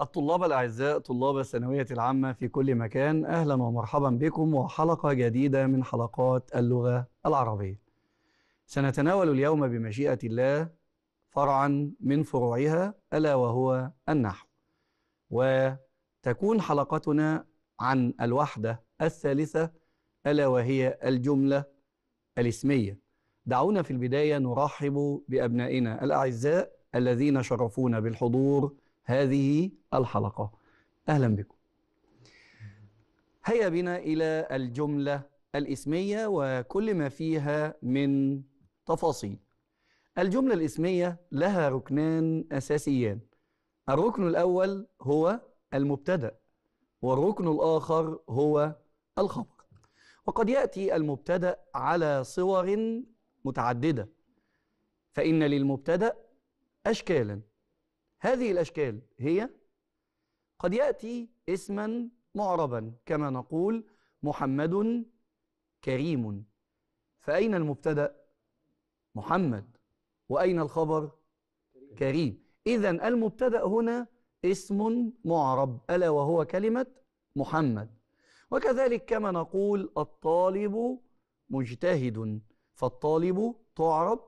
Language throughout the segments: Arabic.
الطلاب الأعزاء طلاب الثانوية العامة في كل مكان أهلا ومرحبا بكم وحلقة جديدة من حلقات اللغة العربية سنتناول اليوم بمشيئة الله فرعا من فروعها ألا وهو النحو وتكون حلقتنا عن الوحدة الثالثة ألا وهي الجملة الاسمية دعونا في البداية نرحب بأبنائنا الأعزاء الذين شرفونا بالحضور هذه الحلقة أهلا بكم هيا بنا إلى الجملة الإسمية وكل ما فيها من تفاصيل الجملة الإسمية لها ركنان أساسيان الركن الأول هو المبتدأ والركن الآخر هو الخبر وقد يأتي المبتدأ على صور متعددة فإن للمبتدأ أشكالا هذه الأشكال هي قد يأتي اسما معربا كما نقول محمد كريم فأين المبتدأ؟ محمد وأين الخبر؟ كريم, إذا المبتدأ هنا اسم معرب ألا وهو كلمة محمد وكذلك كما نقول الطالب مجتهد فالطالب تعرب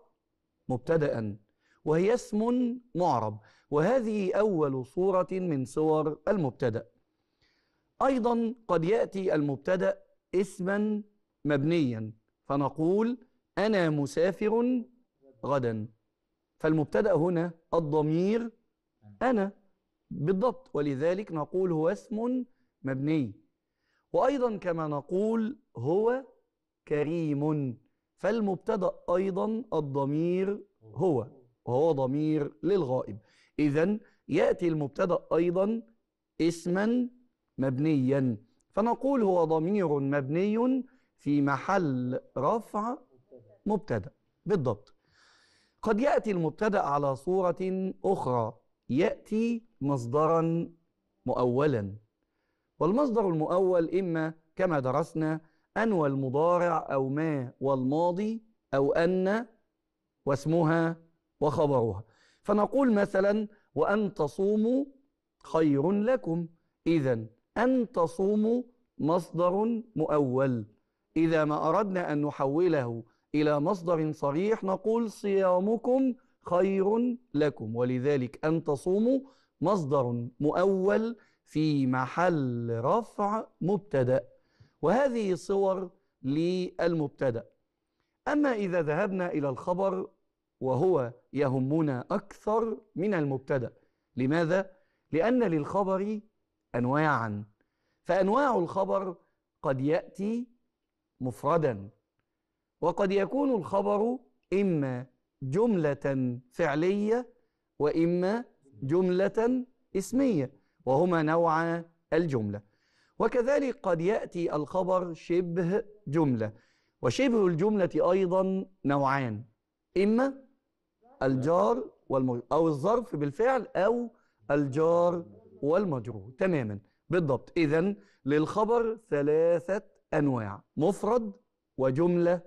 مبتدأ وهي اسم معرب وهذه أول صورة من صور المبتدأ أيضا قد يأتي المبتدأ اسما مبنيا فنقول أنا مسافر غدا فالمبتدأ هنا الضمير أنا بالضبط ولذلك نقول هو اسم مبني وأيضا كما نقول هو كريم فالمبتدأ أيضا الضمير هو وهو ضمير للغائب إذا يأتي المبتدأ أيضا اسما مبنيا فنقول هو ضمير مبني في محل رفع مبتدأ بالضبط قد يأتي المبتدأ على صورة أخرى يأتي مصدرا مؤولا والمصدر المؤول إما كما درسنا أن والمضارع أو ما والماضي أو أن واسمها وخبرها فنقول مثلا وأن تصوموا خير لكم إذا أن تصوموا مصدر مؤول إذا ما أردنا أن نحوله إلى مصدر صريح نقول صيامكم خير لكم ولذلك أن تصوموا مصدر مؤول في محل رفع مبتدأ وهذه صور للمبتدأ أما إذا ذهبنا إلى الخبر وهو يهمنا أكثر من المبتدأ لماذا؟ لأن للخبر أنواعا فأنواع الخبر قد يأتي مفردا وقد يكون الخبر إما جملة فعلية وإما جملة اسمية وهما نوع الجملة وكذلك قد يأتي الخبر شبه جملة وشبه الجملة أيضا نوعان إما الجار والمجرور أو الظرف بالفعل أو الجار والمجرور تماما بالضبط إذا للخبر ثلاثة أنواع مفرد وجملة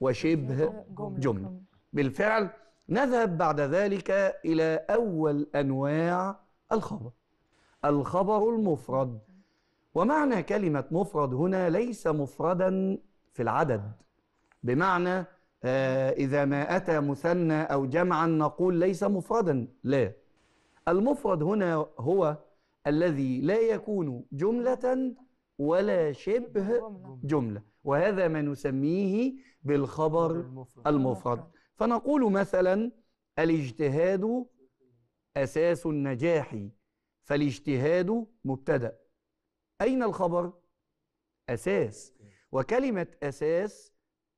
وشبه جملة بالفعل نذهب بعد ذلك إلى أول أنواع الخبر الخبر المفرد ومعنى كلمة مفرد هنا ليس مفردا في العدد بمعنى آه، إذا ما أتى مثنى أو جمعا نقول ليس مفردا لا المفرد هنا هو الذي لا يكون جملة ولا شبه جملة وهذا ما نسميه بالخبر المفرد فنقول مثلا الاجتهاد أساس النجاح فالاجتهاد مبتدأ أين الخبر؟ أساس وكلمة أساس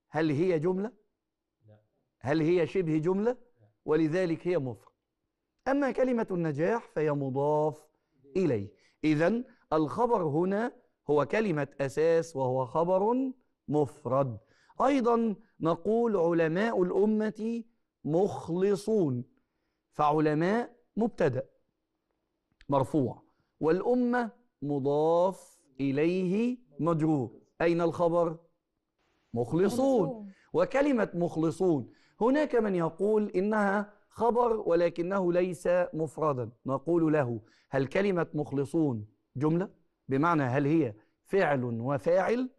هل هي جملة؟ هل هي شبه جملة ولذلك هي مفرد أما كلمة النجاح فهي مضاف إليه إذا الخبر هنا هو كلمة أساس وهو خبر مفرد أيضا نقول علماء الأمة مخلصون فعلماء مبتدأ مرفوع والأمة مضاف إليه مجرور أين الخبر؟ مخلصون وكلمة مخلصون هناك من يقول إنها خبر ولكنه ليس مفردا نقول له هل كلمة مخلصون جملة بمعنى هل هي فعل وفاعل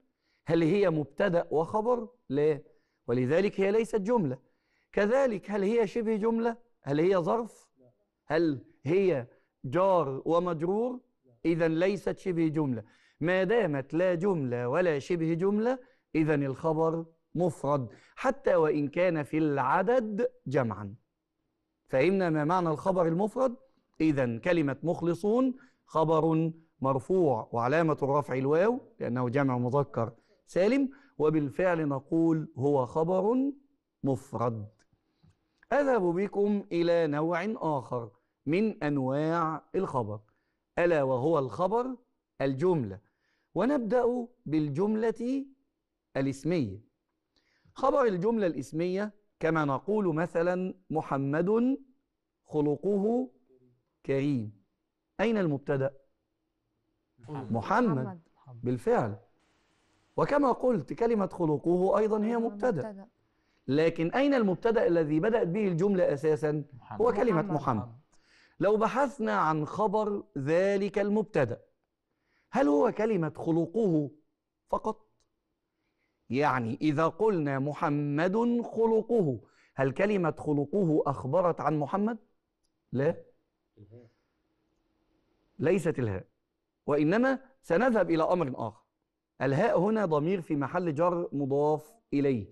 هل هي مبتدأ وخبر لا ولذلك هي ليست جملة كذلك هل هي شبه جملة هل هي ظرف هل هي جار ومجرور إذا ليست شبه جملة ما دامت لا جملة ولا شبه جملة إذا الخبر مفرد حتى وإن كان في العدد جمعا فهمنا ما معنى الخبر المفرد إذا كلمة مخلصون خبر مرفوع وعلامة الرفع الواو لأنه جمع مذكر سالم وبالفعل نقول هو خبر مفرد أذهب بكم إلى نوع آخر من أنواع الخبر ألا وهو الخبر الجملة ونبدأ بالجملة الاسمية خبر الجملة الاسمية كما نقول مثلا محمد خلقه كريم أين المبتدأ؟ محمد, محمد. بالفعل وكما قلت كلمة خلقه أيضا هي مبتدأ لكن أين المبتدأ الذي بدأت به الجملة أساسا هو كلمة محمد لو بحثنا عن خبر ذلك المبتدأ هل هو كلمة خلقه فقط يعني إذا قلنا محمد خلقه هل كلمة خلقه أخبرت عن محمد؟ لا ليست الهاء وإنما سنذهب إلى أمر آخر الهاء هنا ضمير في محل جر مضاف إليه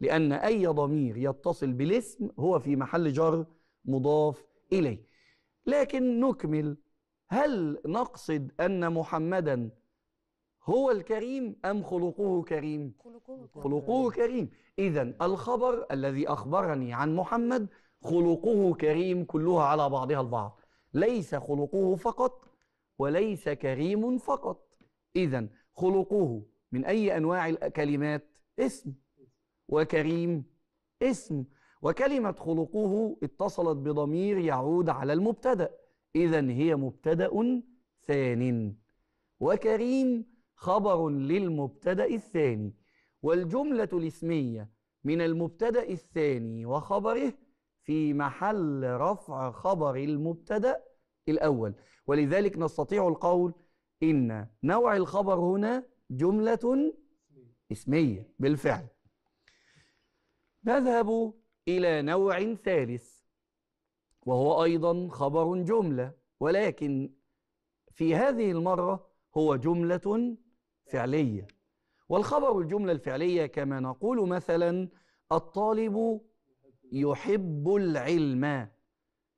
لأن أي ضمير يتصل بالاسم هو في محل جر مضاف إليه لكن نكمل هل نقصد أن محمدا هو الكريم أم خلقه كريم خلقه, خلقه كريم إذا الخبر الذي أخبرني عن محمد خلقه كريم كلها على بعضها البعض ليس خلقه فقط وليس كريم فقط إذا خلقه من أي أنواع الكلمات اسم وكريم اسم وكلمة خلقه اتصلت بضمير يعود على المبتدأ إذا هي مبتدأ ثان وكريم خبر للمبتدأ الثاني والجملة الاسمية من المبتدأ الثاني وخبره في محل رفع خبر المبتدأ الأول ولذلك نستطيع القول إن نوع الخبر هنا جملة اسمية بالفعل نذهب إلى نوع ثالث وهو أيضا خبر جملة ولكن في هذه المرة هو جملة فعلية والخبر الجملة الفعلية كما نقول مثلا الطالب يحب العلم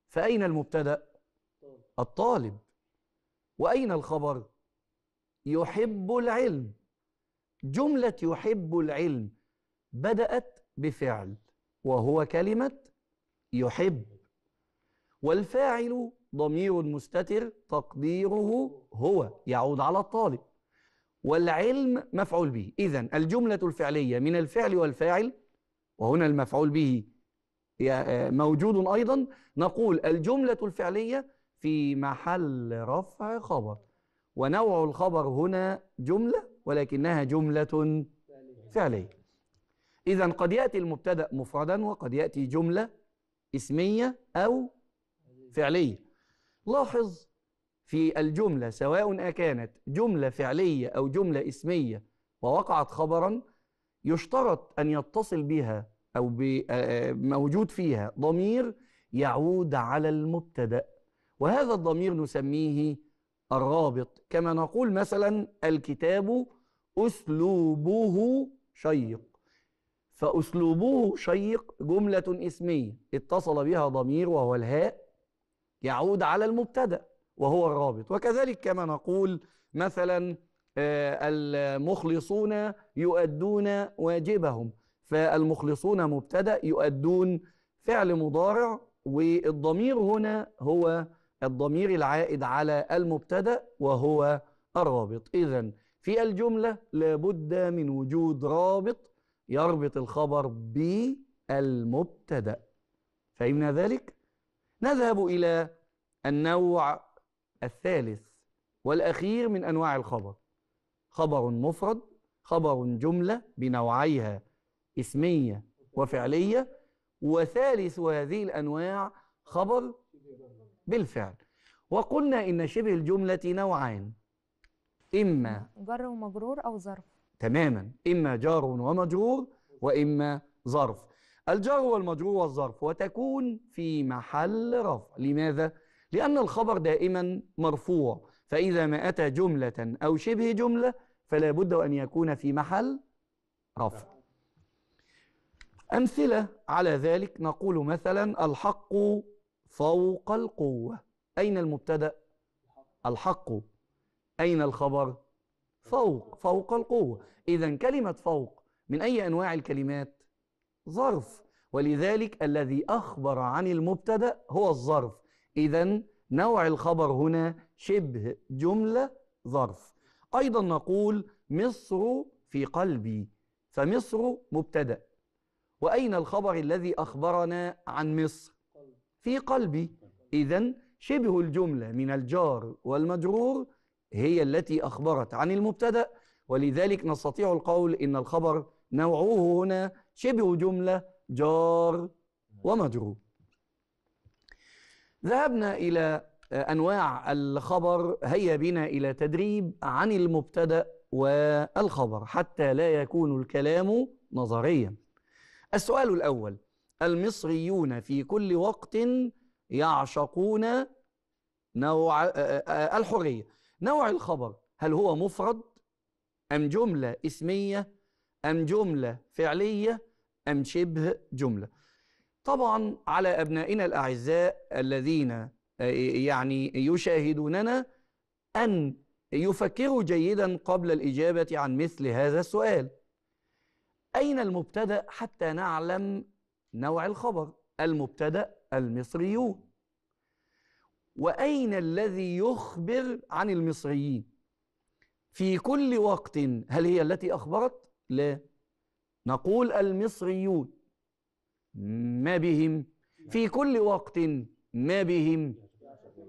فأين المبتدأ؟ الطالب وأين الخبر؟ يحب العلم جملة يحب العلم بدأت بفعل وهو كلمة يحب والفاعل ضمير مستتر تقديره هو يعود على الطالب والعلم مفعول به إذا الجملة الفعلية من الفعل والفاعل وهنا المفعول به آه، موجود أيضا نقول الجملة الفعلية في محل رفع خبر ونوع الخبر هنا جملة ولكنها جملة فعلية إذا قد يأتي المبتدأ مفردا وقد يأتي جملة اسمية أو فعلية لاحظ في الجملة سواء أكانت جملة فعلية أو جملة اسمية ووقعت خبرا يشترط أن يتصل بها أو موجود فيها ضمير يعود على المبتدأ وهذا الضمير نسميه الرابط كما نقول مثلا الكتاب أسلوبه شيق فأسلوبه شيق جملة اسمية اتصل بها ضمير وهو الهاء يعود على المبتدأ وهو الرابط وكذلك كما نقول مثلا آه، المخلصون يؤدون واجبهم فالمخلصون مبتدا يؤدون فعل مضارع والضمير هنا هو الضمير العائد على المبتدا وهو الرابط اذا في الجمله لابد من وجود رابط يربط الخبر بالمبتدا فهمنا ذلك نذهب الى النوع الثالث والأخير من أنواع الخبر خبر مفرد خبر جملة بنوعيها اسمية وفعلية وثالث هذه الأنواع خبر بالفعل وقلنا إن شبه الجملة نوعان إما جر ومجرور أو ظرف تماما إما جار ومجرور وإما ظرف الجار والمجرور والظرف وتكون في محل رفع لماذا؟ لأن الخبر دائما مرفوع فإذا ما أتى جملة أو شبه جملة فلا بد أن يكون في محل رفع أمثلة على ذلك نقول مثلا الحق فوق القوة أين المبتدأ؟ الحق أين الخبر؟ فوق فوق القوة إذا كلمة فوق من أي أنواع الكلمات؟ ظرف ولذلك الذي أخبر عن المبتدأ هو الظرف إذا نوع الخبر هنا شبه جملة ظرف أيضا نقول مصر في قلبي فمصر مبتدأ وأين الخبر الذي أخبرنا عن مصر في قلبي إذا شبه الجملة من الجار والمجرور هي التي أخبرت عن المبتدأ ولذلك نستطيع القول إن الخبر نوعه هنا شبه جملة جار ومجرور ذهبنا إلى آه، أنواع الخبر هيا بنا إلى تدريب عن المبتدأ والخبر حتى لا يكون الكلام نظريا السؤال الأول المصريون في كل وقت يعشقون نوع آه، آه، الحرية نوع الخبر هل هو مفرد أم جملة اسمية أم جملة فعلية أم شبه جملة طبعا على أبنائنا الأعزاء الذين آه، يعني يشاهدوننا أن يفكروا جيدا قبل الإجابة عن مثل هذا السؤال أين المبتدأ حتى نعلم نوع الخبر المبتدأ المصريون وأين الذي يخبر عن المصريين في كل وقت هل هي التي أخبرت؟ لا نقول المصريون ما بهم في كل وقت ما بهم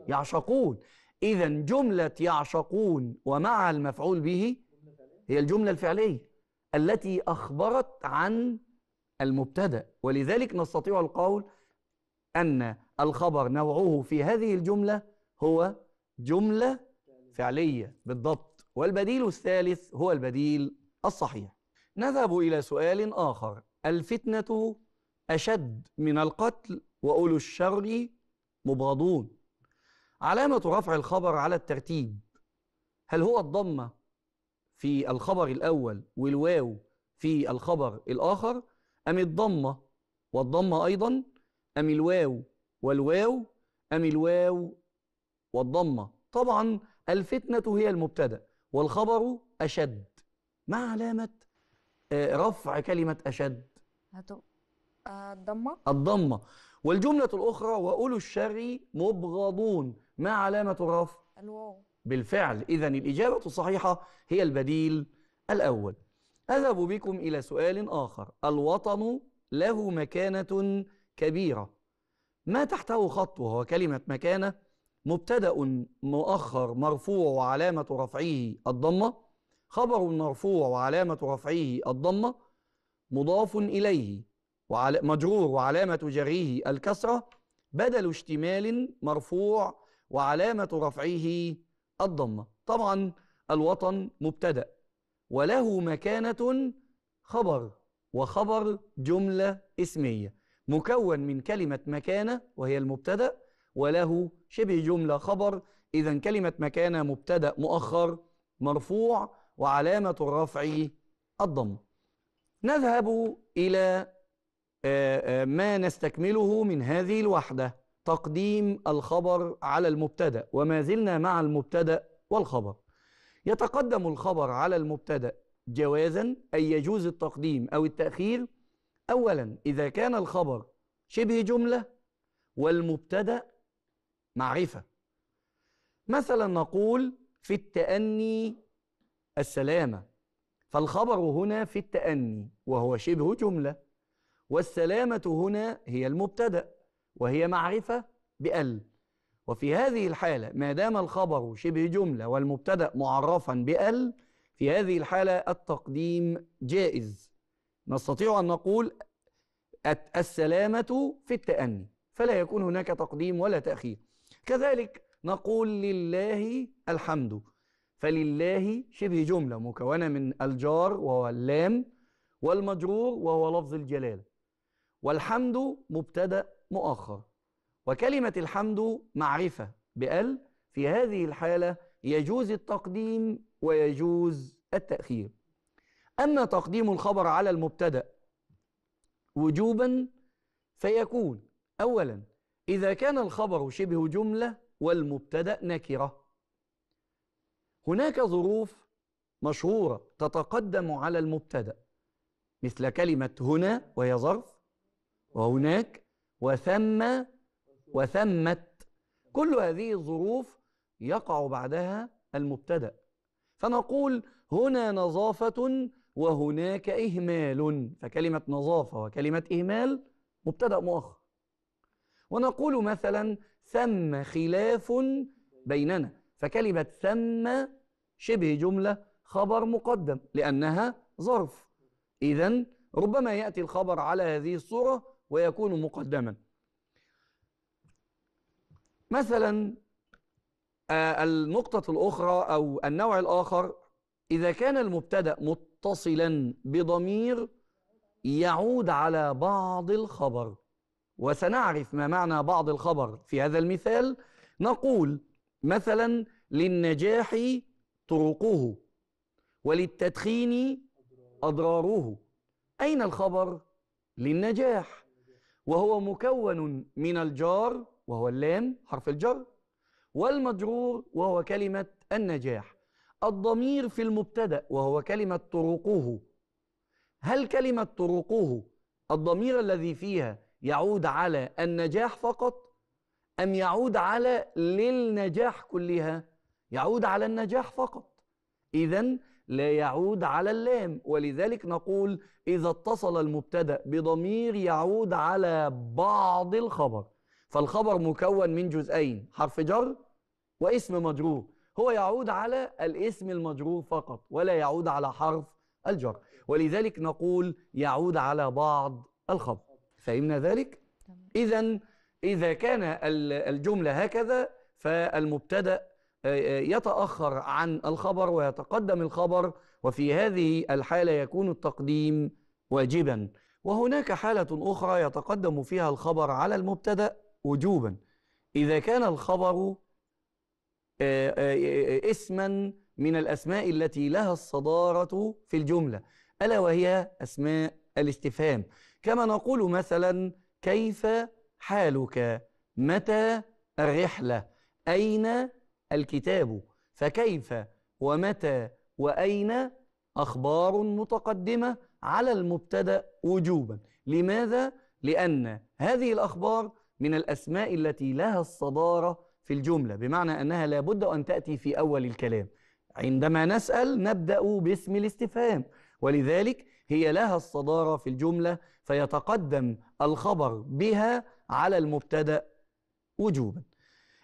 يعشقون إذا جملة يعشقون ومع المفعول به هي الجملة الفعلية التي أخبرت عن المبتدأ ولذلك نستطيع القول أن الخبر نوعه في هذه الجملة هو جملة فعلية بالضبط والبديل الثالث هو البديل الصحيح نذهب إلى سؤال آخر الفتنة أشد من القتل وأولو الشر مبغضون علامة رفع الخبر على الترتيب هل هو الضمة في الخبر الأول والواو في الخبر الآخر أم الضمة والضمة أيضا أم الواو والواو أم الواو والضمة طبعا الفتنة هي المبتدأ والخبر أشد ما علامة آه، رفع كلمة أشد هتبقى الضمة الضمة والجملة الأخرى وأولو الشر مبغضون ما علامة الرفع؟ الواو بالفعل إذا الإجابة الصحيحة هي البديل الأول أذهب بكم إلى سؤال آخر الوطن له مكانة كبيرة ما تحته خط وهو كلمة مكانة مبتدأ مؤخر مرفوع وعلامة رفعه الضمة خبر مرفوع وعلامة رفعه الضمة مضاف إليه وعلى مجرور وعلامة جره الكسرة بدل اشتمال مرفوع وعلامة رفعه الضمة طبعا الوطن مبتدأ وله مكانة خبر وخبر جملة اسمية مكون من كلمة مكانة وهي المبتدأ وله شبه جملة خبر إذا كلمة مكانة مبتدأ مؤخر مرفوع وعلامة الرفع الضم نذهب إلى آه، آه، ما نستكمله من هذه الوحدة تقديم الخبر على المبتدأ وما زلنا مع المبتدأ والخبر يتقدم الخبر على المبتدأ جوازا أي يجوز التقديم أو التأخير أولا إذا كان الخبر شبه جملة والمبتدأ معرفة مثلا نقول في التأني السلامة فالخبر هنا في التأني وهو شبه جملة والسلامة هنا هي المبتدأ وهي معرفة بأل وفي هذه الحالة ما دام الخبر شبه جملة والمبتدأ معرفا بأل في هذه الحالة التقديم جائز نستطيع أن نقول السلامة في التأني فلا يكون هناك تقديم ولا تأخير كذلك نقول لله الحمد فلله شبه جملة مكونة من الجار وهو اللام والمجرور وهو لفظ الجلالة والحمد مبتدأ مؤخر وكلمة الحمد معرفة بأل في هذه الحالة يجوز التقديم ويجوز التأخير أما تقديم الخبر على المبتدأ وجوبا فيكون أولا إذا كان الخبر شبه جملة والمبتدأ نكرة هناك ظروف مشهورة تتقدم على المبتدأ مثل كلمة هنا وهي ظرف وهناك وثم وثمت كل هذه الظروف يقع بعدها المبتدأ فنقول هنا نظافة وهناك إهمال فكلمة نظافة وكلمة إهمال مبتدأ مؤخر ونقول مثلا ثم خلاف بيننا فكلمة ثم شبه جملة خبر مقدم لأنها ظرف إذا ربما يأتي الخبر على هذه الصورة ويكون مقدما مثلا آه، النقطة الأخرى أو النوع الآخر إذا كان المبتدأ متصلا بضمير يعود على بعض الخبر وسنعرف ما معنى بعض الخبر في هذا المثال نقول مثلا للنجاح طرقه وللتدخين أضراره أين الخبر للنجاح وهو مكون من الجار وهو اللام حرف الجر والمجرور وهو كلمة النجاح الضمير في المبتدأ وهو كلمة طرقه هل كلمة طرقه الضمير الذي فيها يعود على النجاح فقط أم يعود على للنجاح كلها يعود على النجاح فقط إذا لا يعود على اللام ولذلك نقول إذا اتصل المبتدأ بضمير يعود على بعض الخبر فالخبر مكون من جزئين حرف جر واسم مجرور هو يعود على الاسم المجرور فقط ولا يعود على حرف الجر ولذلك نقول يعود على بعض الخبر فهمنا ذلك؟ إذا إذا كان الجملة هكذا فالمبتدأ آه، آه، يتأخر عن الخبر ويتقدم الخبر وفي هذه الحالة يكون التقديم واجبا وهناك حالة أخرى يتقدم فيها الخبر على المبتدأ وجوبا إذا كان الخبر آه، اسما من الأسماء التي لها الصدارة في الجملة ألا وهي أسماء الاستفهام كما نقول مثلا كيف حالك متى الرحلة أين الكتاب فكيف ومتى وأين أخبار متقدمة على المبتدأ وجوبا لماذا؟ لأن هذه الأخبار من الأسماء التي لها الصدارة في الجملة بمعنى أنها لابد أن تأتي في أول الكلام عندما نسأل نبدأ باسم الاستفهام ولذلك هي لها الصدارة في الجملة فيتقدم الخبر بها على المبتدأ وجوبا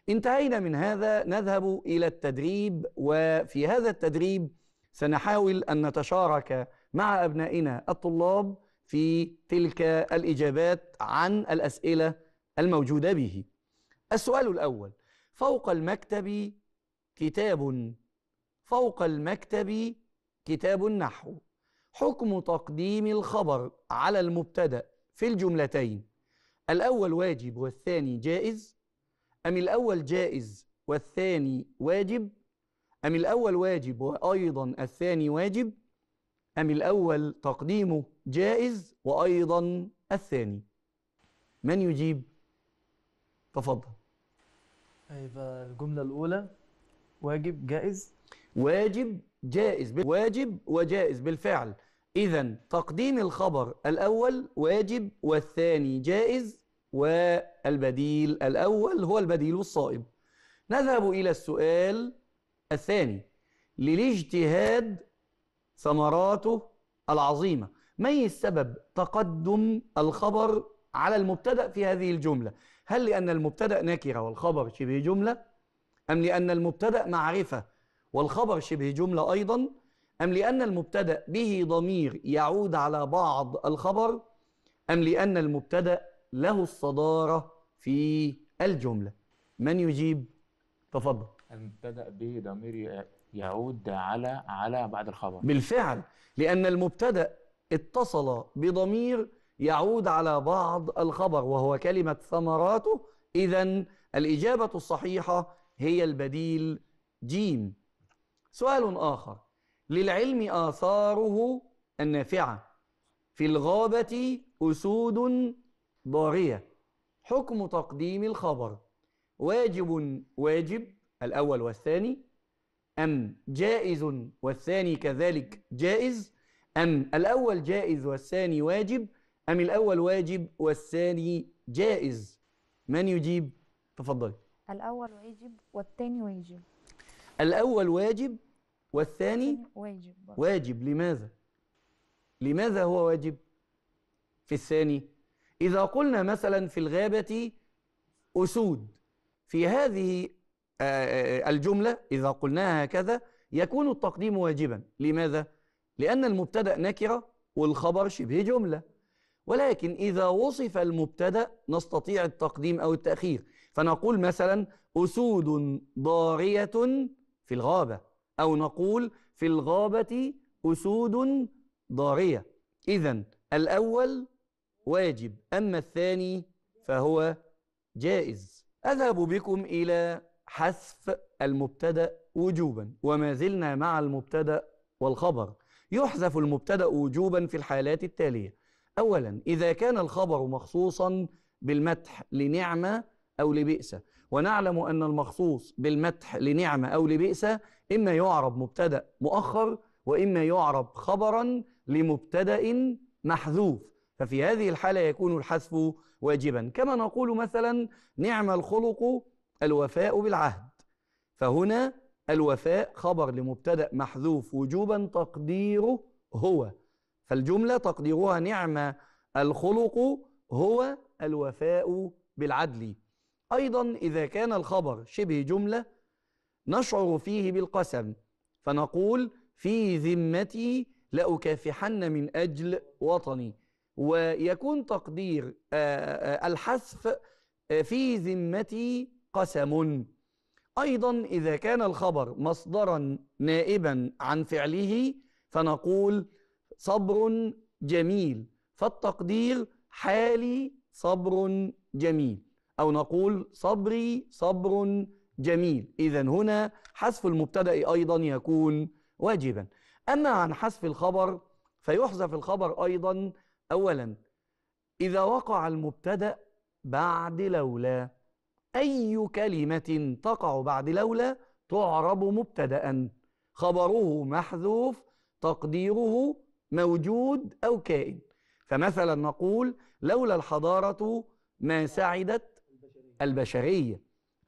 انتهينا من هذا نذهب الى التدريب وفي هذا التدريب سنحاول ان نتشارك مع ابنائنا الطلاب في تلك الاجابات عن الاسئله الموجوده به. السؤال الاول فوق المكتب كتاب فوق المكتب كتاب النحو حكم تقديم الخبر على المبتدا في الجملتين الاول واجب والثاني جائز أم الأول جائز والثاني واجب أم الأول واجب وأيضا الثاني واجب أم الأول تقديمه جائز وأيضا الثاني من يجيب؟ تفضل يبقى الجملة الأولى واجب جائز واجب جائز واجب وجائز بالفعل إذا تقديم الخبر الأول واجب والثاني جائز والبديل الأول هو البديل الصائم نذهب إلى السؤال الثاني للاجتهاد ثمراته العظيمة ما هي السبب تقدم الخبر على المبتدأ في هذه الجملة هل لأن المبتدأ نكرة والخبر شبه جملة أم لأن المبتدأ معرفة والخبر شبه جملة أيضا أم لأن المبتدأ به ضمير يعود على بعض الخبر أم لأن المبتدأ له الصدارة في الجملة من يجيب تفضل أن بدأ بضمير يعود على على بعد الخبر بالفعل لأن المبتدأ اتصل بضمير يعود على بعض الخبر وهو كلمة ثمراته إذا الإجابة الصحيحة هي البديل جيم سؤال آخر للعلم آثاره النافعة في الغابة أسود ضارية حكم تقديم الخبر واجب واجب الأول والثاني أم جائز والثاني كذلك جائز أم الأول جائز والثاني واجب أم الأول واجب والثاني جائز من يجيب تفضلي الأول واجب والثاني واجب الأول واجب والثاني واجب واجب لماذا لماذا هو واجب في الثاني إذا قلنا مثلا في الغابة أسود في هذه آه، آه، الجملة إذا قلناها هكذا يكون التقديم واجبا لماذا؟ لأن المبتدأ نكرة والخبر شبه جملة ولكن إذا وصف المبتدأ نستطيع التقديم أو التأخير فنقول مثلا أسود ضارية في الغابة أو نقول في الغابة أسود ضارية إذا الأول واجب أما الثاني فهو جائز أذهب بكم إلى حذف المبتدأ وجوبا وما زلنا مع المبتدأ والخبر يحذف المبتدأ وجوبا في الحالات التالية أولا إذا كان الخبر مخصوصا بالمدح لنعمة أو لبئسة ونعلم أن المخصوص بالمدح لنعمة أو لبئسة إما يعرب مبتدأ مؤخر وإما يعرب خبرا لمبتدأ محذوف ففي هذه الحالة يكون الحذف واجبا كما نقول مثلا نعم الخلق الوفاء بالعهد فهنا الوفاء خبر لمبتدأ محذوف وجوبا تقديره هو فالجملة تقديرها نعم الخلق هو الوفاء بالعدل أيضا إذا كان الخبر شبه جملة نشعر فيه بالقسم فنقول في ذمتي لأكافحن من أجل وطني ويكون تقدير آه، آه، الحذف آه، في ذمتي قسم أيضا إذا كان الخبر مصدرا نائبا عن فعله فنقول صبر جميل فالتقدير حالي صبر جميل أو نقول صبري صبر جميل إذا هنا حذف المبتدأ أيضا يكون واجبا أما عن حذف الخبر فيحذف الخبر أيضا أولا إذا وقع المبتدأ بعد لولا أي كلمة تقع بعد لولا تعرب مبتدأ خبره محذوف تقديره موجود أو كائن فمثلا نقول لولا الحضارة ما سعدت البشرية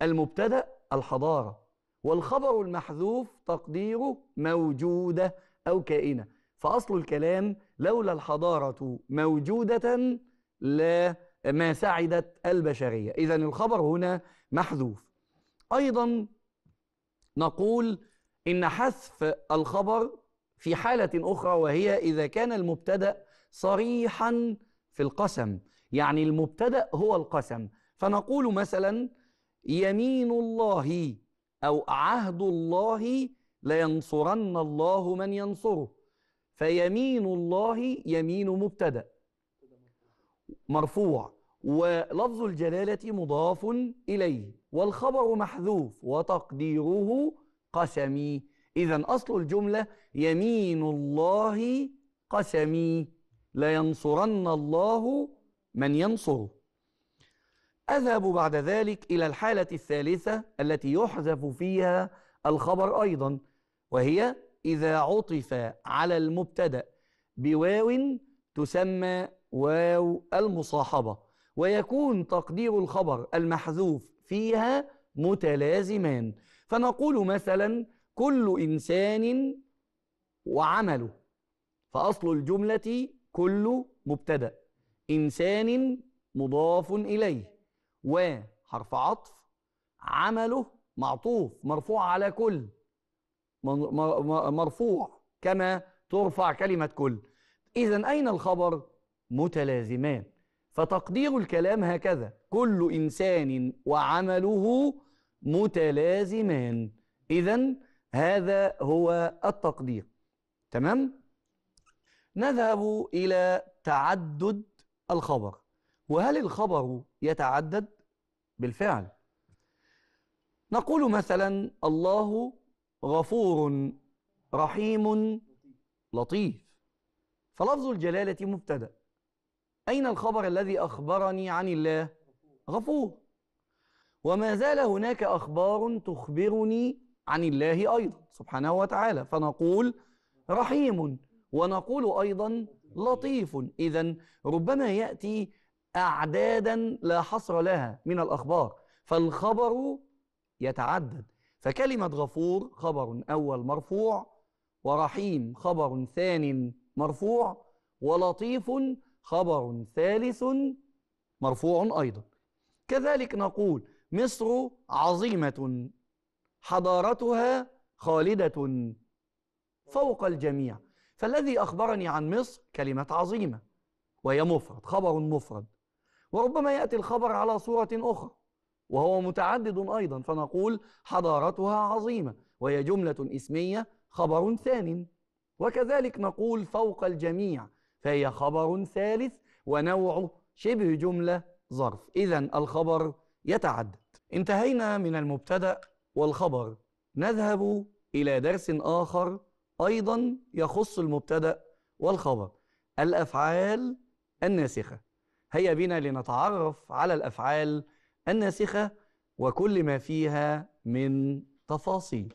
المبتدأ الحضارة والخبر المحذوف تقديره موجودة أو كائنة فأصل الكلام لولا الحضارة موجودة لا ما سعدت البشرية إذا الخبر هنا محذوف أيضا نقول إن حذف الخبر في حالة أخرى وهي إذا كان المبتدأ صريحا في القسم يعني المبتدأ هو القسم فنقول مثلا يمين الله أو عهد الله لينصرن الله من ينصره فيمين الله يمين مبتدا مرفوع ولفظ الجلالة مضاف إليه والخبر محذوف وتقديره قسمي إذا أصل الجملة يمين الله قسمي لينصرن الله من ينصره أذهب بعد ذلك إلى الحالة الثالثة التي يحذف فيها الخبر أيضا وهي إذا عطف على المبتدأ بواو تسمى واو المصاحبة ويكون تقدير الخبر المحذوف فيها متلازمان فنقول مثلا كل إنسان وعمله فأصل الجملة كل مبتدأ إنسان مضاف إليه و حرف عطف عمله معطوف مرفوع على كل مرفوع كما ترفع كلمة كل إذا أين الخبر؟ متلازمان فتقدير الكلام هكذا كل إنسان وعمله متلازمان إذا هذا هو التقدير تمام؟ نذهب إلى تعدد الخبر وهل الخبر يتعدد؟ بالفعل نقول مثلا الله غفور رحيم لطيف فلفظ الجلالة مبتدأ أين الخبر الذي أخبرني عن الله غفور وما زال هناك أخبار تخبرني عن الله أيضا سبحانه وتعالى فنقول رحيم ونقول أيضا لطيف إذا ربما يأتي أعدادا لا حصر لها من الأخبار فالخبر يتعدد فكلمة غفور خبر أول مرفوع ورحيم خبر ثان مرفوع ولطيف خبر ثالث مرفوع أيضا كذلك نقول مصر عظيمة حضارتها خالدة فوق الجميع فالذي أخبرني عن مصر كلمة عظيمة وهي مفرد خبر مفرد وربما يأتي الخبر على صورة أخرى وهو متعدد أيضا فنقول حضارتها عظيمة وهي جملة اسمية خبر ثان وكذلك نقول فوق الجميع فهي خبر ثالث ونوع شبه جملة ظرف إذا الخبر يتعدد انتهينا من المبتدأ والخبر نذهب إلى درس آخر أيضا يخص المبتدأ والخبر الأفعال الناسخة هيا بنا لنتعرف على الأفعال الناسخة وكل ما فيها من تفاصيل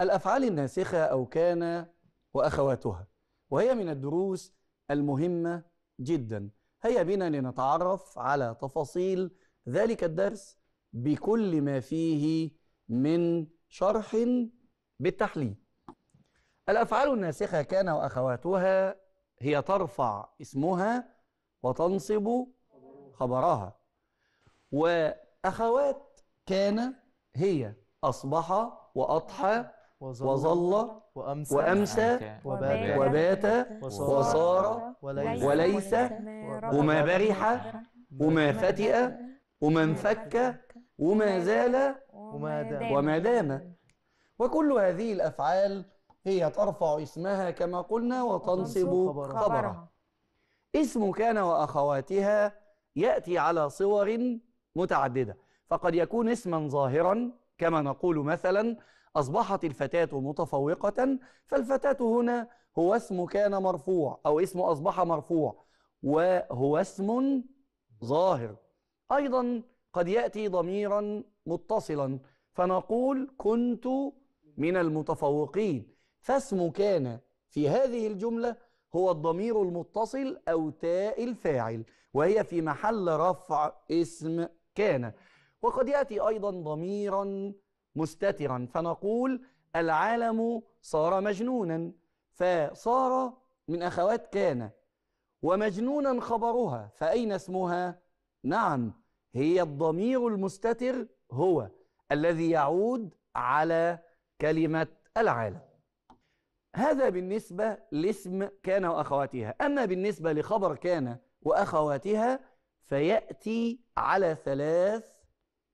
الأفعال الناسخة أو كان وأخواتها وهي من الدروس المهمة جدا هيا بنا لنتعرف على تفاصيل ذلك الدرس بكل ما فيه من شرح بالتحليل الأفعال الناسخة كان وأخواتها هي ترفع اسمها وتنصب خبرها وأخوات كان هي أصبح وأضحى وظل وأمسى, وأمسى وبات, وبات وصار وليس, وليس وما برح وما فتئ وما انفك وما زال وما دام وكل هذه الأفعال هي ترفع اسمها كما قلنا وتنصب خبرها اسم كان وأخواتها يأتي على صور متعددة فقد يكون اسما ظاهرا كما نقول مثلا أصبحت الفتاة متفوقة فالفتاة هنا هو اسم كان مرفوع أو اسم أصبح مرفوع وهو اسم ظاهر أيضا قد يأتي ضميرا متصلا فنقول كنت من المتفوقين فاسم كان في هذه الجملة هو الضمير المتصل أو تاء الفاعل وهي في محل رفع اسم كان وقد يأتي أيضا ضميرا مستترا فنقول العالم صار مجنونا فصار من أخوات كان ومجنونا خبرها فأين اسمها؟ نعم هي الضمير المستتر هو الذي يعود على كلمة العالم هذا بالنسبة لاسم كان وأخواتها أما بالنسبة لخبر كان وأخواتها فيأتي على ثلاث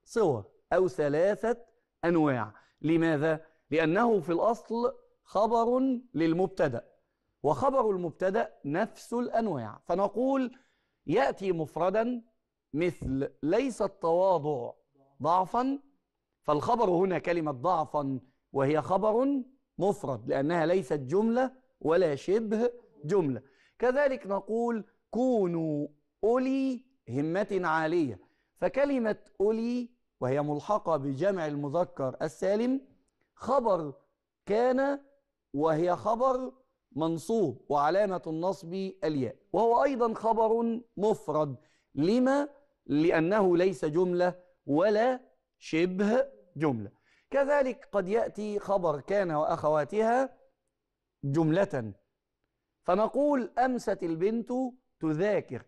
صور أو ثلاثة أنواع لماذا؟ لأنه في الأصل خبر للمبتدأ وخبر المبتدأ نفس الأنواع فنقول يأتي مفردا مثل ليس التواضع ضعفا فالخبر هنا كلمة ضعفا وهي خبر مفرد لأنها ليست جملة ولا شبه جملة كذلك نقول كونوا أولي همة عالية فكلمة أولي وهي ملحقة بجمع المذكر السالم خبر كان وهي خبر منصوب وعلامة النصب الياء وهو أيضا خبر مفرد لما لأنه ليس جملة ولا شبه جملة كذلك قد يأتي خبر كان وأخواتها جملة فنقول أمست البنت تذاكر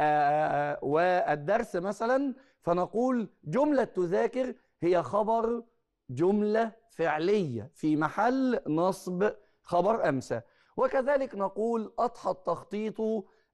آه، آه، آه، والدرس مثلا فنقول جملة تذاكر هي خبر جملة فعلية في محل نصب خبر أمسى وكذلك نقول أضحى التخطيط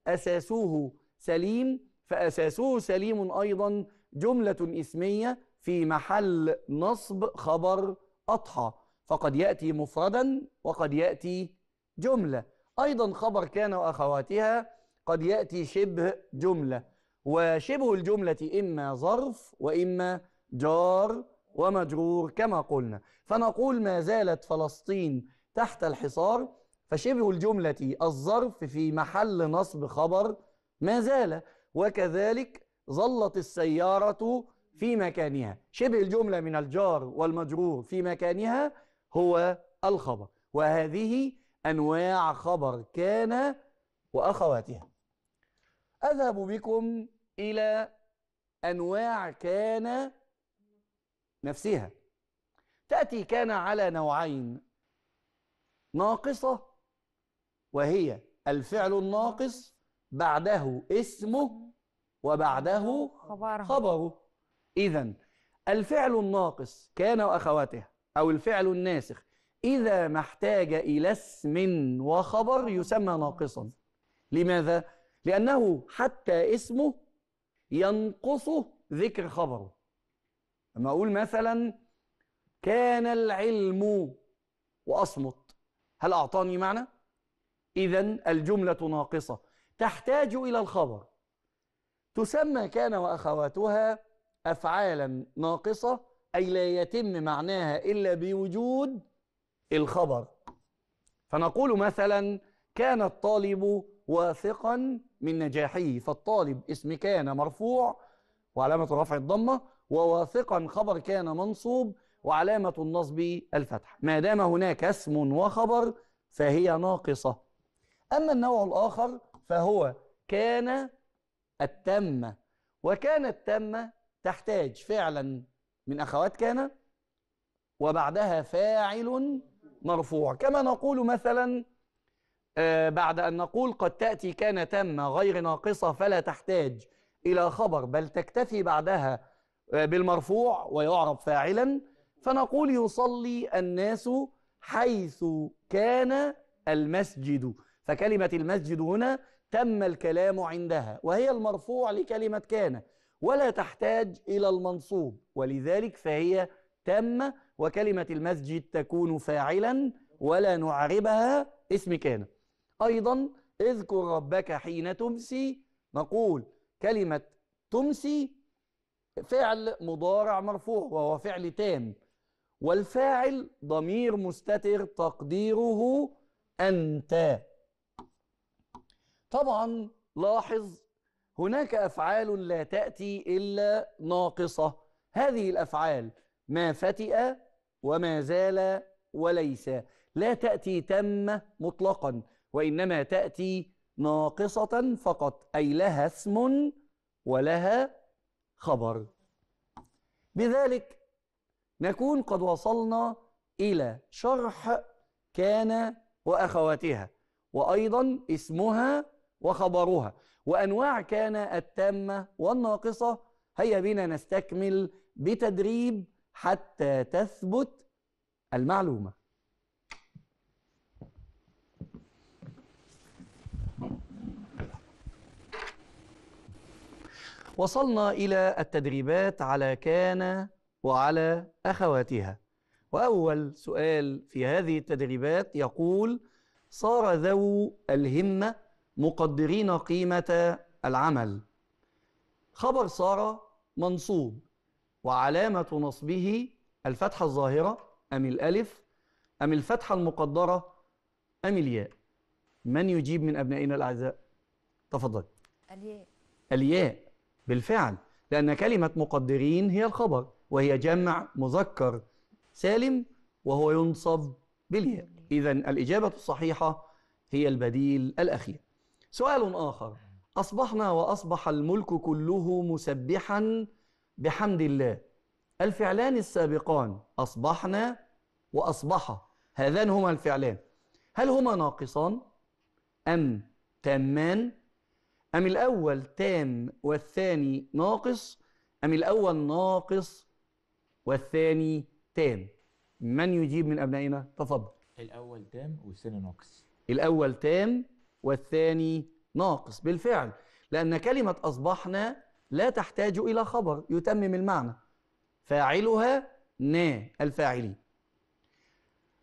أساسه سليم فأساسه سليم أيضا جملة اسمية في محل نصب خبر أضحى فقد يأتي مفردا وقد يأتي جملة أيضا خبر كان وأخواتها قد يأتي شبه جملة وشبه الجملة إما ظرف وإما جار ومجرور كما قلنا فنقول ما زالت فلسطين تحت الحصار فشبه الجملة الظرف في محل نصب خبر ما زال وكذلك ظلت السيارة في مكانها شبه الجملة من الجار والمجرور في مكانها هو الخبر وهذه أنواع خبر كان وأخواتها أذهب بكم إلى أنواع كان نفسها تأتي كان على نوعين ناقصة وهي الفعل الناقص بعده اسمه وبعده خبره إذا الفعل الناقص كان وأخواتها أو الفعل الناسخ إذا ما احتاج إلى اسم وخبر يسمى ناقصا لماذا؟ لأنه حتى اسمه ينقصه ذكر خبره لما أقول مثلا كان العلم وأصمت هل أعطاني معنى؟ إذا الجملة ناقصة تحتاج إلى الخبر تسمى كان وأخواتها أفعالا ناقصة أي لا يتم معناها إلا بوجود الخبر فنقول مثلا كان الطالب واثقا من نجاحه فالطالب اسم كان مرفوع وعلامة رفع الضمة وواثقا خبر كان منصوب وعلامة النصب الفتح ما دام هناك اسم وخبر فهي ناقصة أما النوع الآخر فهو كان التامة وكان التامة تحتاج فعلا من أخوات كان وبعدها فاعل مرفوع كما نقول مثلا آه، بعد أن نقول قد تأتي كان تامه غير ناقصة فلا تحتاج إلى خبر بل تكتفي بعدها آه، بالمرفوع ويعرب فاعلا فنقول يصلي الناس حيث كان المسجد فكلمة المسجد هنا تم الكلام عندها وهي المرفوع لكلمة كان ولا تحتاج إلى المنصوب ولذلك فهي تامة وكلمة المسجد تكون فاعلا ولا نعربها اسم كان أيضا اذكر ربك حين تمسي نقول كلمة تمسي فعل مضارع مرفوع وهو فعل تام والفاعل ضمير مستتر تقديره أنت طبعا لاحظ هناك أفعال لا تأتي إلا ناقصة هذه الأفعال ما فتئ وما زال وليس لا تأتي تامة مطلقا وإنما تأتي ناقصة فقط أي لها اسم ولها خبر بذلك نكون قد وصلنا إلى شرح كان وأخواتها وأيضا اسمها وخبرها وأنواع كان التامة والناقصة هيا بنا نستكمل بتدريب حتى تثبت المعلومة وصلنا إلى التدريبات على كان وعلى أخواتها وأول سؤال في هذه التدريبات يقول صار ذو الهمة مقدرين قيمة العمل خبر سارة منصوب وعلامة نصبه الفتحة الظاهرة أم الألف أم الفتحة المقدرة أم الياء من يجيب من أبنائنا الأعزاء تفضل الياء الياء بالفعل لأن كلمة مقدرين هي الخبر وهي جمع مذكر سالم وهو ينصب بالياء إذا الإجابة الصحيحة هي البديل الأخير سؤال آخر أصبحنا وأصبح الملك كله مسبحا بحمد الله الفعلان السابقان أصبحنا وأصبح هذان هما الفعلان هل هما ناقصان أم تامان أم الأول تام والثاني ناقص أم الأول ناقص والثاني تام من يجيب من أبنائنا تفضل الأول تام والثاني ناقص الأول تام والثاني ناقص بالفعل لأن كلمة أصبحنا لا تحتاج إلى خبر يتمم المعنى فاعلها نا الفاعلين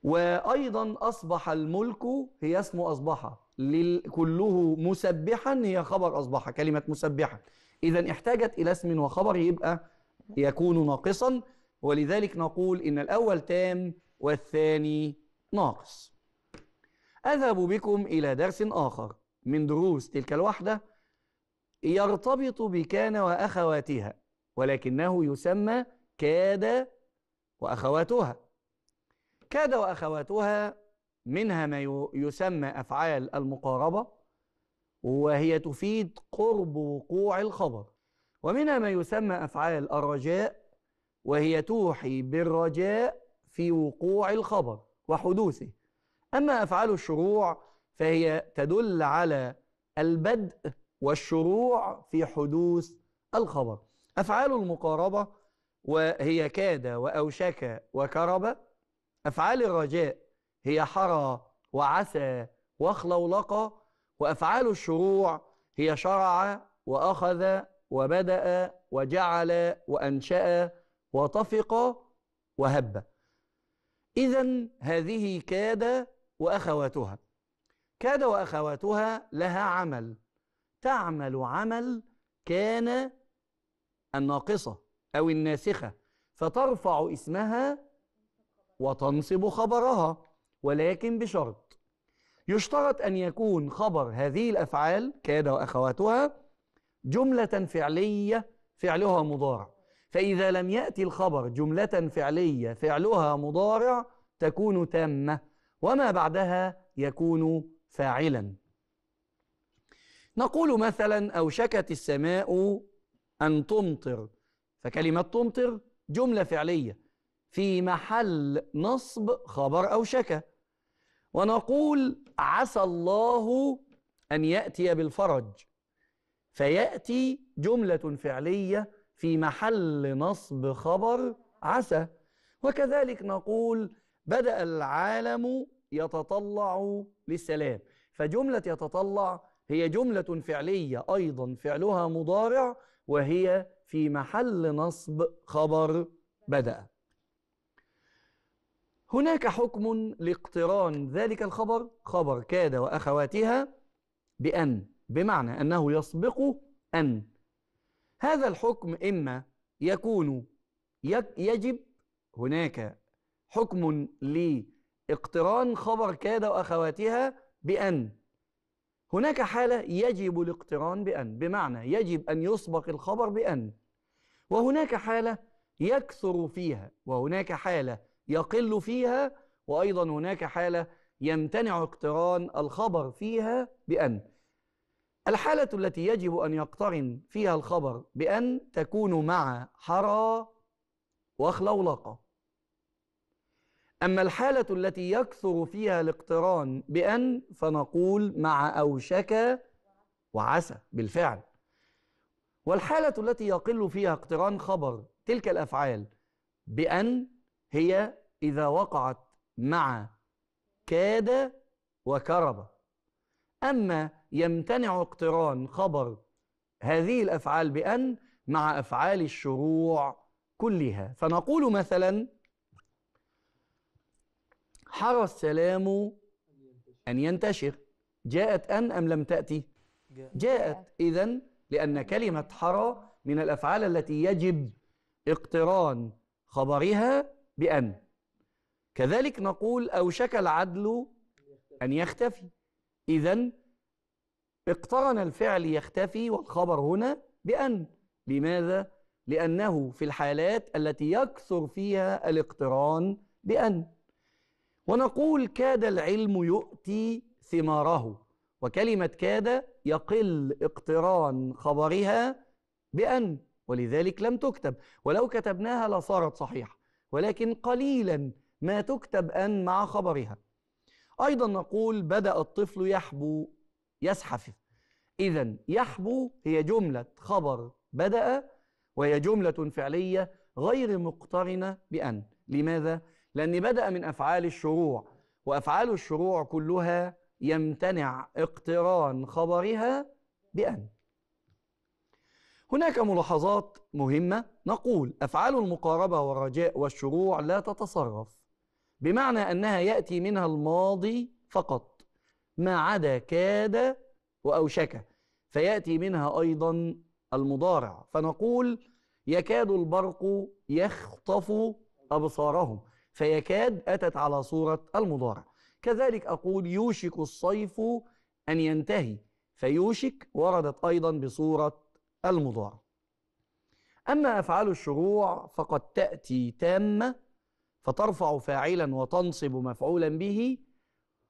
وأيضا أصبح الملك هي اسم أصبح كله مسبحا هي خبر أصبح كلمة مسبحا إذا احتاجت إلى اسم وخبر يبقى يكون ناقصا ولذلك نقول إن الأول تام والثاني ناقص أذهب بكم إلى درس آخر من دروس تلك الوحدة يرتبط بكان وأخواتها ولكنه يسمى كاد وأخواتها كاد وأخواتها منها ما يسمى أفعال المقاربة وهي تفيد قرب وقوع الخبر ومنها ما يسمى أفعال الرجاء وهي توحي بالرجاء في وقوع الخبر وحدوثه أما أفعال الشروع فهي تدل على البدء والشروع في حدوث الخبر أفعال المقاربة وهي كاد وأوشك وكرب أفعال الرجاء هي حرى وعسى وخلولقة وأفعال الشروع هي شرع وأخذ وبدأ وجعل وأنشأ وطفق وهب إذا هذه كاد وأخواتها كاد وأخواتها لها عمل تعمل عمل كان الناقصة أو الناسخة فترفع اسمها وتنصب خبرها ولكن بشرط يشترط أن يكون خبر هذه الأفعال كاد وأخواتها جملة فعلية فعلها مضارع فإذا لم يأتي الخبر جملة فعلية فعلها مضارع تكون تامة وما بعدها يكون فاعلا نقول مثلا أوشكت السماء أن تمطر فكلمة تمطر جملة فعلية في محل نصب خبر أوشك ونقول عسى الله أن يأتي بالفرج فيأتي جملة فعلية في محل نصب خبر عسى وكذلك نقول بدأ العالم يتطلع للسلام فجملة يتطلع هي جملة فعلية أيضا فعلها مضارع وهي في محل نصب خبر بدأ هناك حكم لاقتران ذلك الخبر خبر كاد وأخواتها بأن بمعنى أنه يسبقه أن هذا الحكم إما يكون يجب هناك حكم لاقتران خبر كاد وأخواتها بأن هناك حالة يجب الاقتران بأن بمعنى يجب أن يسبق الخبر بأن وهناك حالة يكثر فيها وهناك حالة يقل فيها وأيضا هناك حالة يمتنع اقتران الخبر فيها بأن الحالة التي يجب أن يقترن فيها الخبر بأن تكون مع حرى وخلولقة أما الحالة التي يكثر فيها الاقتران بأن فنقول مع أوشك وعسى بالفعل والحالة التي يقل فيها اقتران خبر تلك الأفعال بأن هي إذا وقعت مع كاد وكرب أما يمتنع اقتران خبر هذه الأفعال بأن مع أفعال الشروع كلها فنقول مثلا حرى السلام أن ينتشر جاءت أن أم لم تأتي جاءت إذا لأن كلمة حرى من الأفعال التي يجب اقتران خبرها بأن كذلك نقول أوشك العدل أن يختفي إذا اقترن الفعل يختفي والخبر هنا بأن لماذا؟ لأنه في الحالات التي يكثر فيها الاقتران بأن ونقول كاد العلم يؤتي ثماره وكلمة كاد يقل اقتران خبرها بأن ولذلك لم تكتب ولو كتبناها لصارت صحيحة ولكن قليلا ما تكتب أن مع خبرها أيضا نقول بدأ الطفل يحبو يزحف إذا يحبو هي جملة خبر بدأ وهي جملة فعلية غير مقترنة بأن لماذا؟ لأن بدأ من أفعال الشروع وأفعال الشروع كلها يمتنع اقتران خبرها بأن هناك ملاحظات مهمة نقول أفعال المقاربة والرجاء والشروع لا تتصرف بمعنى أنها يأتي منها الماضي فقط ما عدا كاد وأوشك فيأتي منها أيضا المضارع فنقول يكاد البرق يخطف أبصارهم فيكاد أتت على صورة المضارع كذلك أقول يوشك الصيف أن ينتهي فيوشك وردت أيضا بصورة المضارع أما أفعال الشروع فقد تأتي تامة فترفع فاعلا وتنصب مفعولا به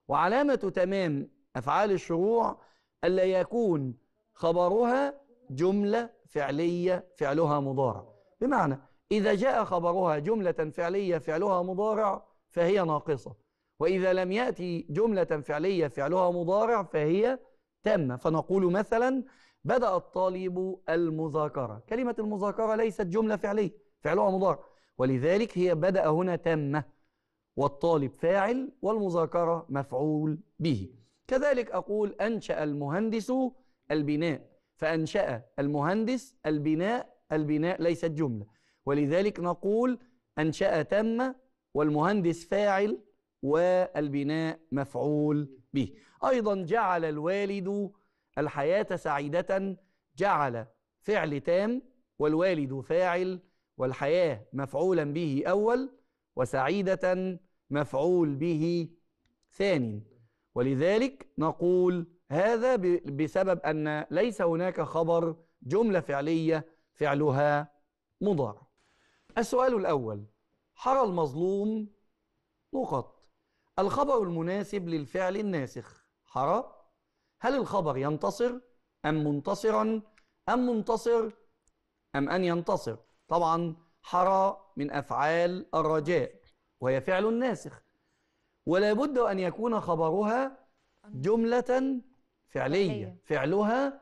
وعلامة تمام أفعال الشروع ألا يكون خبرها جملة فعلية فعلها مضارع بمعنى إذا جاء خبرها جملة فعلية فعلها مضارع فهي ناقصة وإذا لم يأتي جملة فعلية فعلها مضارع فهي تامة فنقول مثلا بدأ الطالب المذاكرة كلمة المذاكرة ليست جملة فعلية فعلها مضارع ولذلك هي بدأ هنا تامة والطالب فاعل والمذاكرة مفعول به كذلك أقول أنشأ المهندس البناء فأنشأ المهندس البناء البناء ليست جملة ولذلك نقول أنشأ تم والمهندس فاعل والبناء مفعول به أيضا جعل الوالد الحياة سعيدة جعل فعل تام والوالد فاعل والحياة مفعولا به أول وسعيدة مفعول به ثاني ولذلك نقول هذا بسبب أن ليس هناك خبر جملة فعلية فعلها مضارع السؤال الأول حرى المظلوم نقط الخبر المناسب للفعل الناسخ حرى هل الخبر ينتصر أم منتصرا أم منتصر أم أن ينتصر طبعا حرى من أفعال الرجاء وهي فعل ناسخ ولا بد أن يكون خبرها جملة فعلية فعلها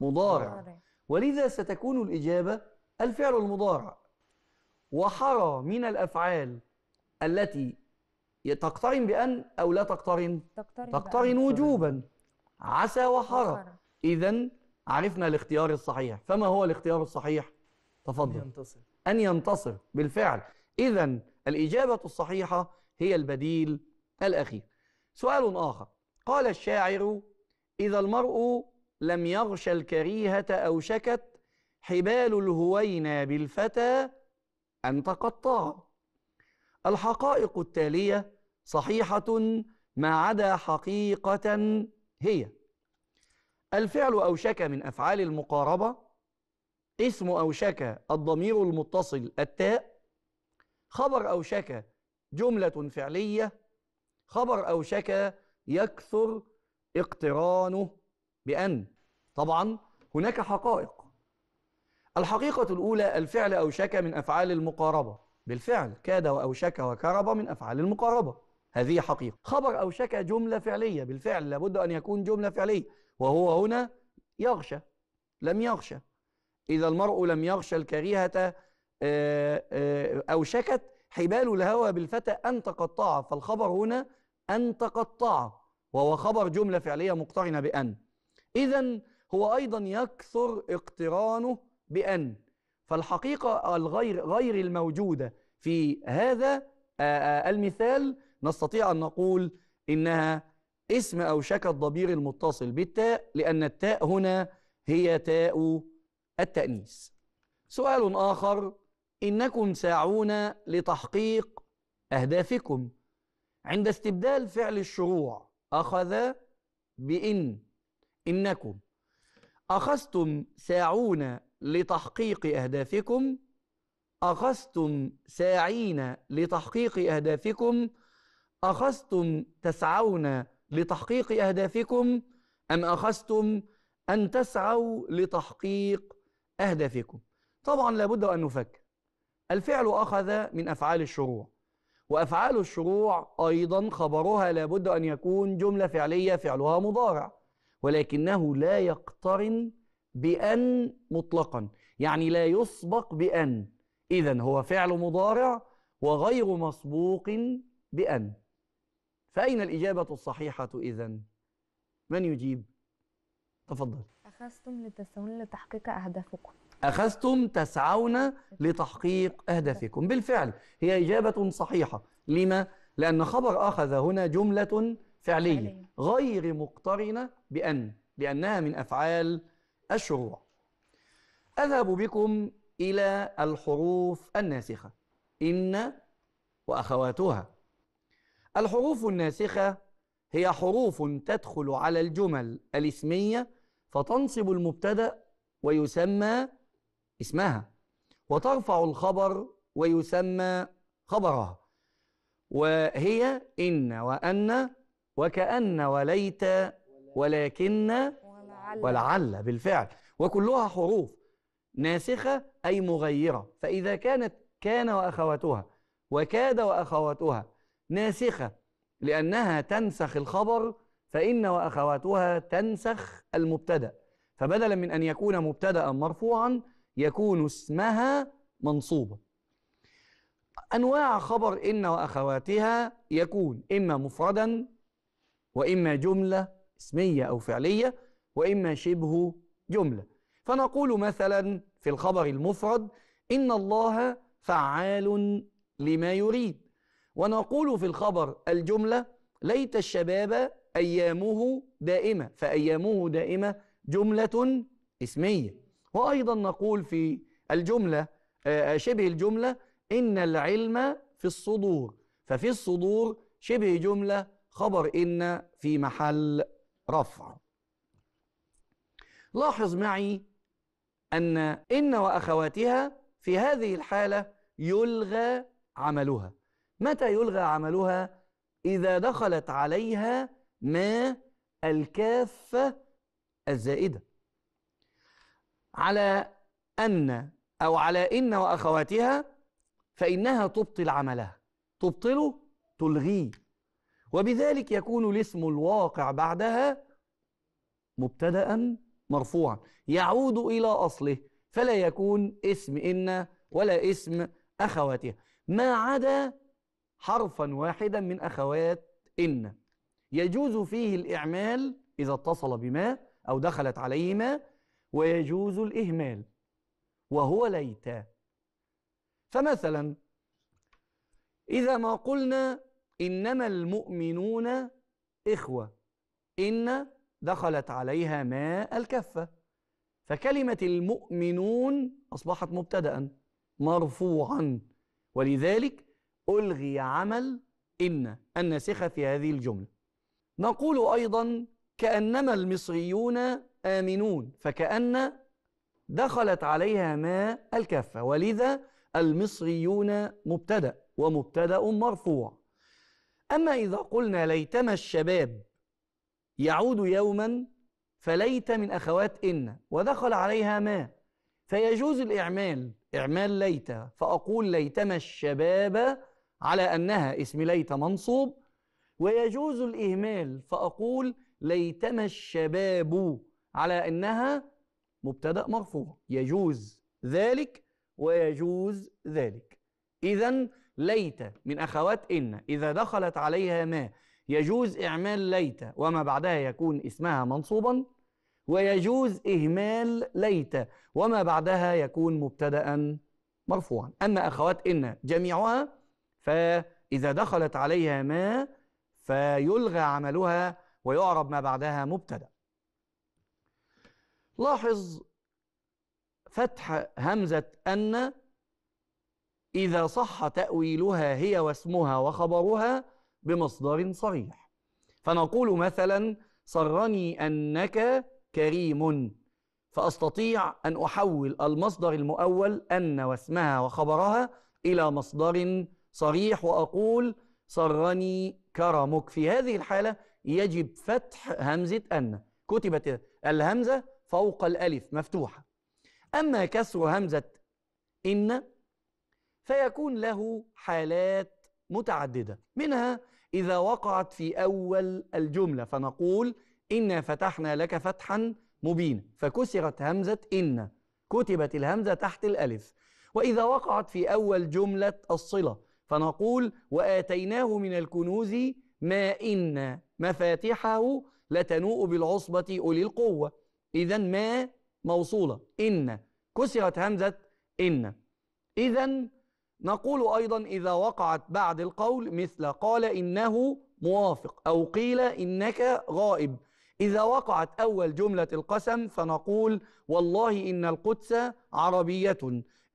مضارع ولذا ستكون الإجابة الفعل المضارع وحرى من الافعال التي تقترن بان او لا تقترن تقترن, تقترن وجوبا عسى وحرى اذا عرفنا الاختيار الصحيح فما هو الاختيار الصحيح تفضل ان ينتصر ان ينتصر بالفعل اذا الاجابه الصحيحه هي البديل الاخير سؤال اخر قال الشاعر اذا المرء لم يغش الكريهه او شكت حبال الهوينا بالفتى أنت قطاع الحقائق التالية صحيحة ما عدا حقيقة هي الفعل أوشك من أفعال المقاربة اسم أوشك الضمير المتصل التاء خبر أوشك جملة فعلية خبر أوشك يكثر اقترانه بأن طبعا هناك حقائق الحقيقة الأولى الفعل أوشك من أفعال المقاربة بالفعل كاد وأوشك وكرب من أفعال المقاربة هذه حقيقة خبر أوشك جملة فعلية بالفعل لابد أن يكون جملة فعلية وهو هنا يغشى لم يغشى إذا المرء لم يغشى الكريهة آه، آه، أوشكت حبال الهوى بالفتى أن تقطع فالخبر هنا أن تقطع وهو خبر جملة فعلية مقترنة بأن إذا هو أيضا يكثر اقترانه بأن فالحقيقة الغير غير الموجودة في هذا المثال نستطيع أن نقول إنها اسم أو شك الضمير المتصل بالتاء لأن التاء هنا هي تاء التأنيس سؤال آخر إنكم ساعون لتحقيق أهدافكم عند استبدال فعل الشروع أخذ بإن إنكم أخذتم ساعون لتحقيق أهدافكم أخذتم ساعين لتحقيق أهدافكم أخذتم تسعون لتحقيق أهدافكم أم أخذتم أن تسعوا لتحقيق أهدافكم طبعا لابد أن نفكر الفعل أخذ من أفعال الشروع وأفعال الشروع أيضا خبرها لابد أن يكون جملة فعلية فعلها مضارع ولكنه لا يقترن بأن مطلقا يعني لا يسبق بأن إذا هو فعل مضارع وغير مسبوق بأن فأين الإجابة الصحيحة إذا؟ من يجيب؟ تفضل أخذتم لتسعون لتحقيق أهدافكم أخذتم تسعون لتحقيق أهدافكم بالفعل هي إجابة صحيحة لما؟ لأن خبر أخذ هنا جملة فعلية غير مقترنة بأن لأنها من أفعال الشروع أذهب بكم إلى الحروف الناسخة إن وأخواتها الحروف الناسخة هي حروف تدخل على الجمل الاسمية فتنصب المبتدأ ويسمى اسمها وترفع الخبر ويسمى خبرها وهي إن وأن وكأن وليت ولكن ولعل, بالفعل وكلها حروف ناسخة أي مغيرة فإذا كانت كان وأخواتها وكاد وأخواتها ناسخة لأنها تنسخ الخبر فإن وأخواتها تنسخ المبتدأ فبدلا من أن يكون مبتدأ مرفوعا يكون اسمها منصوبا أنواع خبر إن وأخواتها يكون إما مفردا وإما جملة اسمية أو فعلية وإما شبه جملة فنقول مثلا في الخبر المفرد إن الله فعال لما يريد ونقول في الخبر الجملة ليت الشباب أيامه دائمة فأيامه دائمة جملة اسمية وأيضا نقول في الجملة آه، آه، شبه الجملة إن العلم في الصدور ففي الصدور شبه جملة خبر إن في محل رفع لاحظ معي أن إن وأخواتها في هذه الحالة يلغى عملها متى يلغى عملها إذا دخلت عليها ما الكافة الزائدة على أن أو على إن وأخواتها فإنها تبطل عملها تبطله تلغيه وبذلك يكون الاسم الواقع بعدها مبتدأ مرفوعا يعود إلى أصله فلا يكون اسم إن ولا اسم أخواتها ما عدا حرفا واحدا من أخوات إن يجوز فيه الإعمال إذا اتصل بما أو دخلت عليهما ويجوز الإهمال وهو ليت فمثلا إذا ما قلنا إنما المؤمنون إخوة إن دخلت عليها ماء الكفة فكلمة المؤمنون أصبحت مبتدأ مرفوعا ولذلك ألغي عمل إن الناسخة في هذه الجملة نقول أيضا كأنما المصريون آمنون فكأن دخلت عليها ماء الكفة ولذا المصريون مبتدأ ومبتدأ مرفوع أما إذا قلنا ليتما الشباب يعود يوما فليت من أخوات إن ودخل عليها ما فيجوز الإعمال إعمال ليت فأقول ليتما الشباب على أنها اسم ليت منصوب ويجوز الإهمال فأقول ليتما الشباب على أنها مبتدأ مرفوع يجوز ذلك ويجوز ذلك إذا ليت من أخوات إن إذا دخلت عليها ما يجوز إعمال ليت وما بعدها يكون اسمها منصوبا ويجوز إهمال ليت وما بعدها يكون مبتدأ مرفوعا أما أخوات إن جميعها فإذا دخلت عليها ما فيلغى عملها ويعرب ما بعدها مبتدأ لاحظ فتح همزة أن إذا صح تأويلها هي واسمها وخبرها بمصدر صريح فنقول مثلا سرني أنك كريم فأستطيع أن أحول المصدر المؤول أن واسمها وخبرها إلى مصدر صريح وأقول سرني كرمك في هذه الحالة يجب فتح همزة أن كتبت الهمزة فوق الألف مفتوحة أما كسر همزة إن فيكون له حالات متعددة منها إذا وقعت في أول الجملة فنقول إنا فتحنا لك فتحا مبينا فكسرت همزة إن كتبت الهمزة تحت الألف وإذا وقعت في أول جملة الصلة فنقول وآتيناه من الكنوز ما إن مفاتحه لتنوء بالعصبة أولي القوة إذا ما موصولة إن كسرت همزة إن إذا نقول أيضا إذا وقعت بعد القول مثل قال إنه موافق أو قيل إنك غائب إذا وقعت أول جملة القسم فنقول والله إن القدس عربية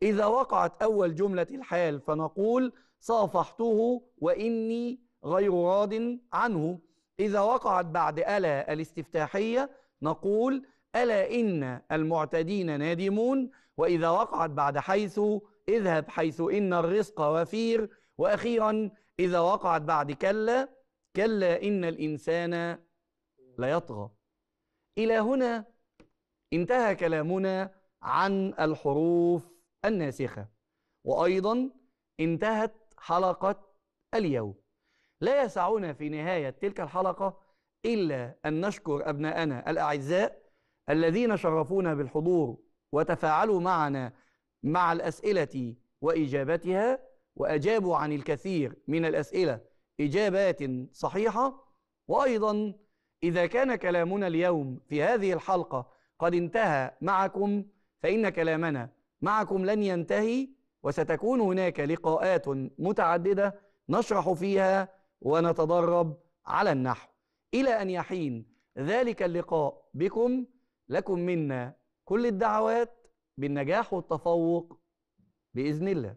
إذا وقعت أول جملة الحال فنقول صافحته وإني غير راض عنه إذا وقعت بعد ألا الاستفتاحية نقول ألا إن المعتدين نادمون وإذا وقعت بعد حيث اذهب حيث إن الرزق وفير وأخيرا إذا وقعت بعد كلا كلا إن الإنسان ليطغى إلى هنا انتهى كلامنا عن الحروف الناسخة وأيضا انتهت حلقة اليوم لا يسعنا في نهاية تلك الحلقة إلا أن نشكر أبناءنا الأعزاء الذين شرفونا بالحضور وتفاعلوا معنا مع الأسئلة وإجابتها وأجابوا عن الكثير من الأسئلة إجابات صحيحة وأيضا إذا كان كلامنا اليوم في هذه الحلقة قد انتهى معكم فإن كلامنا معكم لن ينتهي وستكون هناك لقاءات متعددة نشرح فيها ونتدرب على النحو إلى أن يحين ذلك اللقاء بكم لكم منا كل الدعوات بالنجاح والتفوق باذن الله